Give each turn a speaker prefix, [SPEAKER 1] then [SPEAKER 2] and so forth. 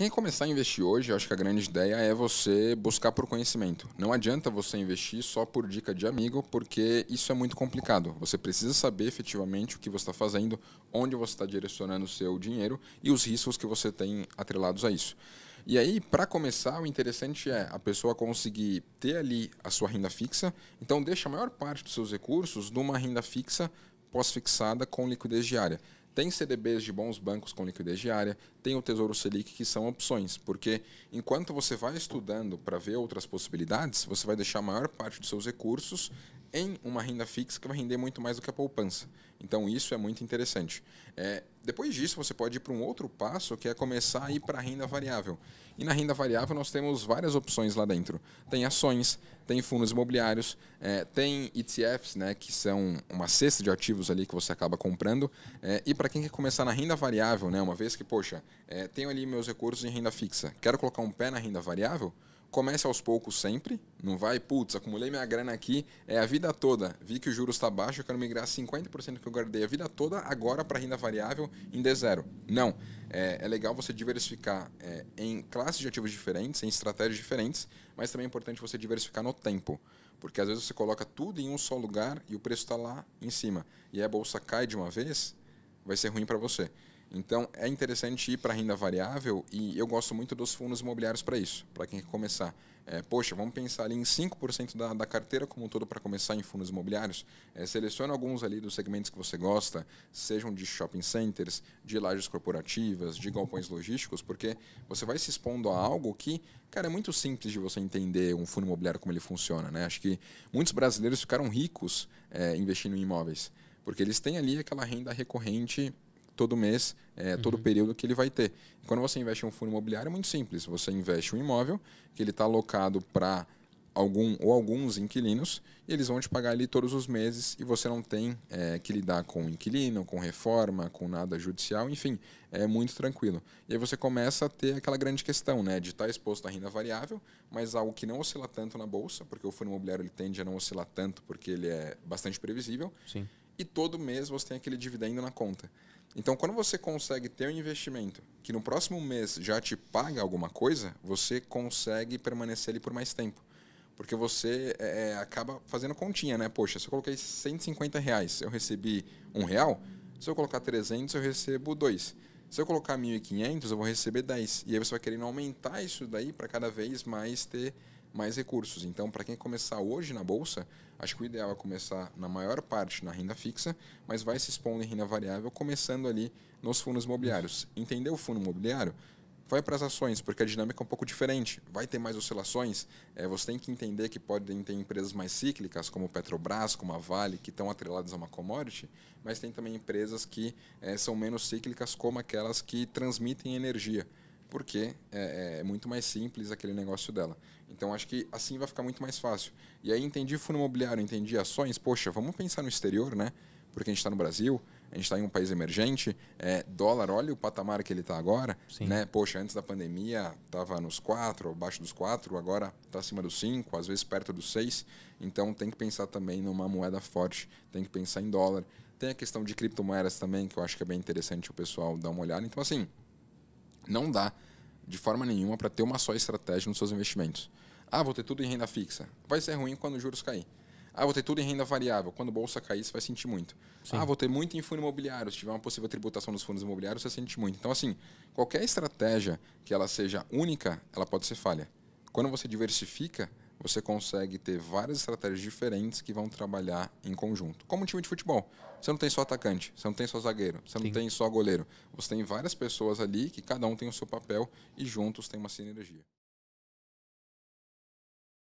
[SPEAKER 1] quem começar a investir hoje, eu acho que a grande ideia é você buscar por conhecimento. Não adianta você investir só por dica de amigo, porque isso é muito complicado. Você precisa saber efetivamente o que você está fazendo, onde você está direcionando o seu dinheiro e os riscos que você tem atrelados a isso. E aí, para começar, o interessante é a pessoa conseguir ter ali a sua renda fixa. Então, deixa a maior parte dos seus recursos numa renda fixa pós-fixada com liquidez diária. Tem CDBs de bons bancos com liquidez diária, tem o Tesouro Selic, que são opções, porque enquanto você vai estudando para ver outras possibilidades, você vai deixar a maior parte dos seus recursos em uma renda fixa que vai render muito mais do que a poupança. Então isso é muito interessante. É, depois disso você pode ir para um outro passo que é começar a ir para a renda variável. E na renda variável nós temos várias opções lá dentro. Tem ações, tem fundos imobiliários, é, tem ETFs, né, que são uma cesta de ativos ali que você acaba comprando. É, e para quem quer começar na renda variável, né, uma vez que poxa, é, tenho ali meus recursos em renda fixa, quero colocar um pé na renda variável comece aos poucos sempre. Não vai, putz, acumulei minha grana aqui, é a vida toda. Vi que o juros está baixo, eu quero migrar 50% que eu guardei a vida toda agora para renda variável em D0. Não. É, é legal você diversificar é, em classes de ativos diferentes, em estratégias diferentes, mas também é importante você diversificar no tempo. Porque às vezes você coloca tudo em um só lugar e o preço está lá em cima. E a bolsa cai de uma vez, vai ser ruim para você. Então, é interessante ir para a renda variável e eu gosto muito dos fundos imobiliários para isso, para quem quer começar. É, poxa, vamos pensar ali em 5% da, da carteira como um todo para começar em fundos imobiliários. É, selecione alguns ali dos segmentos que você gosta, sejam de shopping centers, de lajes corporativas, de galpões logísticos, porque você vai se expondo a algo que, cara, é muito simples de você entender um fundo imobiliário como ele funciona. Né? Acho que muitos brasileiros ficaram ricos é, investindo em imóveis, porque eles têm ali aquela renda recorrente todo mês, é, todo uhum. período que ele vai ter. quando você investe em um fundo imobiliário, é muito simples. Você investe um imóvel que ele está alocado para algum ou alguns inquilinos, e eles vão te pagar ali todos os meses e você não tem é, que lidar com inquilino, com reforma, com nada judicial, enfim, é muito tranquilo. E aí você começa a ter aquela grande questão, né, de estar tá exposto à renda variável, mas algo que não oscila tanto na bolsa, porque o fundo imobiliário ele tende a não oscilar tanto porque ele é bastante previsível. Sim e todo mês você tem aquele dividendo na conta. Então, quando você consegue ter um investimento que no próximo mês já te paga alguma coisa, você consegue permanecer ali por mais tempo. Porque você é, é acaba fazendo continha, né? Poxa, se eu coloquei 150 reais, eu recebi um real. Se eu colocar 300, eu recebo dois. Se eu colocar 1.500, eu vou receber 10. E aí você vai querendo aumentar isso daí para cada vez mais ter mais recursos. Então, para quem começar hoje na bolsa, acho que o ideal é começar na maior parte na renda fixa, mas vai se expondo em renda variável, começando ali nos fundos imobiliários. Entender o fundo imobiliário? Vai para as ações, porque a dinâmica é um pouco diferente. Vai ter mais oscilações. É, você tem que entender que podem ter empresas mais cíclicas, como Petrobras, como a Vale, que estão atreladas a uma commodity, mas tem também empresas que é, são menos cíclicas, como aquelas que transmitem energia porque é, é, é, muito mais simples aquele negócio dela. Então acho que assim vai ficar muito mais fácil. E aí entendi fundo imobiliário, entendi ações, poxa, vamos pensar no exterior, né? Porque a gente está no Brasil, a gente está em um país emergente, é, dólar, olha o patamar que ele está agora, Sim. né? Poxa, antes da pandemia estava nos quatro, abaixo dos quatro, agora está acima dos cinco, às vezes perto dos seis. Então tem que pensar também numa moeda forte, tem que pensar em dólar. Tem a questão de criptomoedas também, que eu acho que é bem interessante o pessoal dar uma olhada. Então, assim, não dá de forma nenhuma para ter uma só estratégia nos seus investimentos. Ah, vou ter tudo em renda fixa. Vai ser ruim quando os juros cair. Ah, vou ter tudo em renda variável. Quando a bolsa cair, você vai sentir muito. Sim. Ah, vou ter muito em fundo imobiliário. Se tiver uma possível tributação dos fundos imobiliários, você sente muito. Então, assim, qualquer estratégia que ela seja única, ela pode ser falha. Quando você diversifica, você consegue ter várias estratégias diferentes que vão trabalhar em conjunto. Como um time de futebol. Você não tem só atacante, você não tem só zagueiro, você Sim. não tem só goleiro. Você tem várias pessoas ali que cada um tem o seu papel e juntos tem uma sinergia.